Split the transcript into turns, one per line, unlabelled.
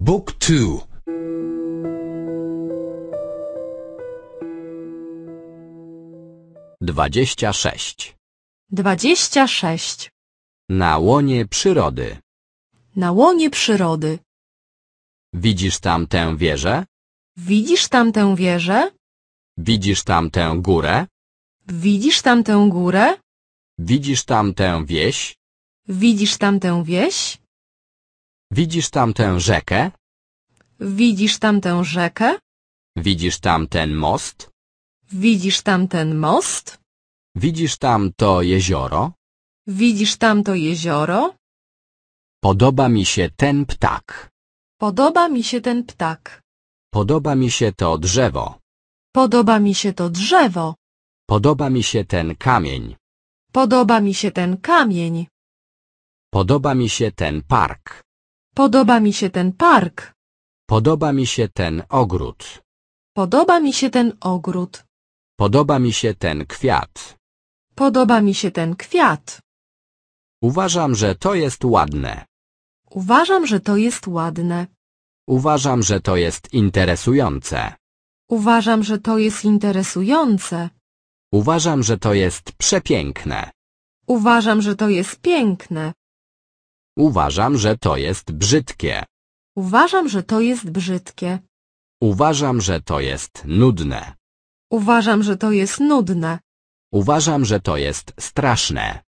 Book 2 26
26
Na łonie przyrody
Na łonie przyrody
Widzisz tam tę wieżę?
Widzisz tam tę wieżę?
Widzisz tam tę górę?
Widzisz tam tę górę?
Widzisz tam tę wieś?
Widzisz tam tę wieś?
Widzisz tamtę rzekę?
Widzisz tamtę rzekę?
Widzisz tamten most?
Widzisz tamten most?
Widzisz tamto jezioro?
Widzisz tamto jezioro?
Podoba mi się ten ptak.
Podoba mi się ten ptak.
Podoba mi się to drzewo.
Podoba mi się to drzewo.
Podoba mi się ten kamień.
Podoba mi się ten kamień.
Podoba mi się ten park.
Podoba mi się ten
park. Podoba mi się ten ogród.
Podoba mi się ten
ogród. Podoba mi się ten kwiat.
Podoba mi się ten kwiat.
Uważam, że to jest ładne.
Uważam, że to jest ładne.
Uważam, że to jest interesujące.
Uważam, że to jest interesujące.
Uważam, że to jest przepiękne.
Uważam, że to jest piękne.
Uważam, że to jest brzydkie.
Uważam, że to jest brzydkie.
Uważam, że to jest nudne.
Uważam, że to jest nudne.
Uważam, że to jest straszne.